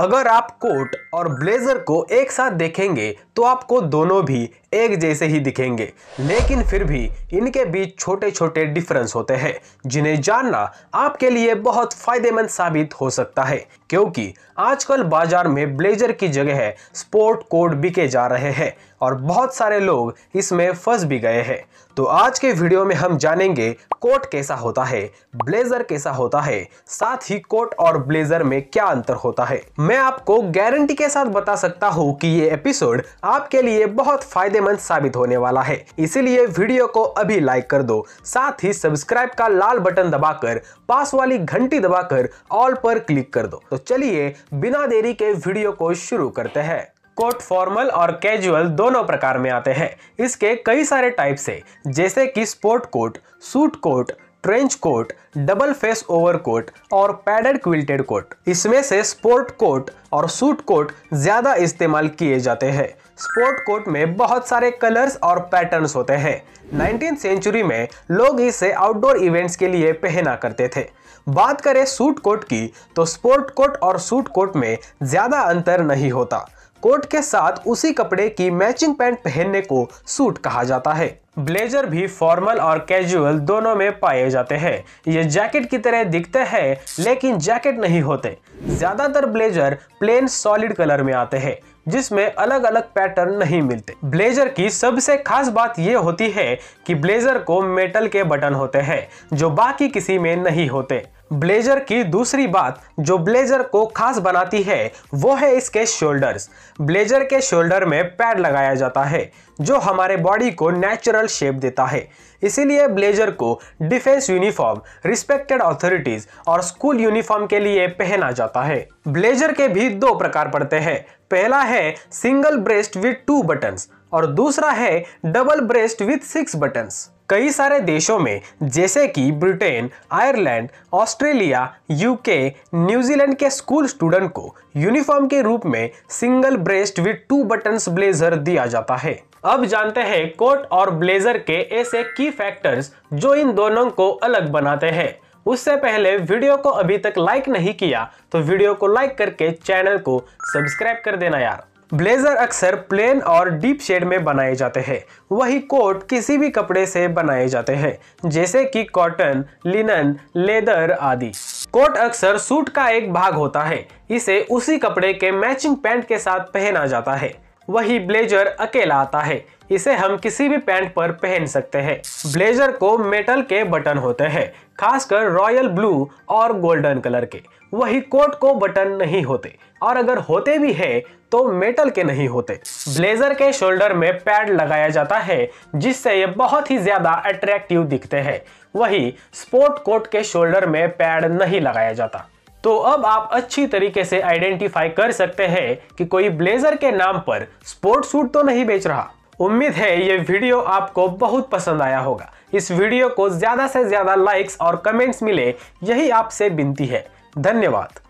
अगर आप कोट और ब्लेजर को एक साथ देखेंगे तो आपको दोनों भी एक जैसे ही दिखेंगे लेकिन फिर भी इनके बीच छोटे छोटे डिफरेंस होते हैं जिन्हें जानना आपके लिए बहुत फायदेमंद साबित हो सकता है क्योंकि आजकल बाजार में ब्लेजर की जगह स्पोर्ट कोट बिके जा रहे हैं और बहुत सारे लोग इसमें फंस भी गए हैं तो आज के वीडियो में हम जानेंगे कोट कैसा होता है ब्लेजर कैसा होता है साथ ही कोट और ब्लेजर में क्या अंतर होता है मैं आपको गारंटी के साथ बता सकता हूँ कि ये एपिसोड आपके लिए बहुत फायदेमंद साबित होने वाला है इसीलिए वीडियो को अभी लाइक कर दो साथ ही सब्सक्राइब का लाल बटन दबाकर पास वाली घंटी दबाकर ऑल पर क्लिक कर दो तो चलिए बिना देरी के वीडियो को शुरू करते हैं कोट फॉर्मल और कैजुअल दोनों प्रकार में आते हैं इसके कई सारे टाइप्स है जैसे कि sport coat suit coat trench coat double face over coat और पैडेड क्विल्टेड कोट इसमें से स्पोर्ट कोट और सूट कोट ज़्यादा इस्तेमाल किए जाते हैं स्पोर्ट कोट में बहुत सारे कलर्स और पैटर्न्स होते हैं नाइनटीन सेंचुरी में लोग इसे आउटडोर इवेंट्स के लिए पहना करते थे बात करें सूट कोट की तो स्पोर्ट कोट और सूट कोट में ज़्यादा अंतर नहीं होता कोट के साथ उसी कपड़े की मैचिंग पैंट पहनने को सूट कहा जाता है ब्लेजर भी फॉर्मल और कैजुअल दोनों में पाए जाते हैं ये जैकेट की तरह दिखते हैं लेकिन जैकेट नहीं होते ज्यादातर ब्लेजर प्लेन सॉलिड कलर में आते हैं जिसमें अलग अलग पैटर्न नहीं मिलते ब्लेजर की सबसे खास बात यह होती है कि ब्लेजर को मेटल के बटन होते हैं जो बाकी किसी में नहीं होते ब्लेजर की दूसरी बात जो ब्लेजर को खास बनाती है वो है इसके शोल्डर्स ब्लेजर के शोल्डर में पैड लगाया जाता है जो हमारे बॉडी को नेचुरल शेप देता है इसीलिए ब्लेजर को डिफेंस यूनिफॉर्म रिस्पेक्टेड अथॉरिटीज और स्कूल यूनिफॉर्म के लिए पहना जाता है ब्लेजर के भी दो प्रकार पड़ते हैं पहला है single breast with two buttons और दूसरा है double breast with six buttons कई सारे देशों में जैसे कि Britain Ireland Australia UK New Zealand के स्कूल स्टूडेंट को यूनिफॉर्म के रूप में single breast with two buttons blazer दिया जाता है अब जानते हैं कोट और ब्लेजर के ऐसे की फैक्टर्स जो इन दोनों को अलग बनाते हैं उससे पहले वीडियो को अभी तक लाइक नहीं किया तो वीडियो को लाइक करके चैनल को सब्सक्राइब कर देना यार ब्लेजर अक्सर प्लेन और डीप शेड में बनाए जाते हैं वही कोट किसी भी कपड़े से बनाए जाते हैं जैसे कि कॉटन लिनन लेदर आदि कोट अक्सर सूट का एक भाग होता है इसे उसी कपड़े के मैचिंग पैंट के साथ पहना जाता है वही ब्लेजर अकेला आता है इसे हम किसी भी पैंट पर पहन सकते हैं ब्लेजर को मेटल के बटन होते हैं खासकर रॉयल ब्लू और गोल्डन कलर के वही कोट को बटन नहीं होते और अगर होते भी है तो मेटल के नहीं होते ब्लेजर के शोल्डर में पैड लगाया जाता है जिससे ये बहुत ही ज्यादा अट्रैक्टिव दिखते हैं वही स्पोर्ट कोट के शोल्डर में पैड नहीं लगाया जाता तो अब आप अच्छी तरीके से आइडेंटिफाई कर सकते हैं कि कोई ब्लेजर के नाम पर स्पोर्ट सूट तो नहीं बेच रहा उम्मीद है ये वीडियो आपको बहुत पसंद आया होगा इस वीडियो को ज़्यादा से ज़्यादा लाइक्स और कमेंट्स मिले यही आपसे विनती है धन्यवाद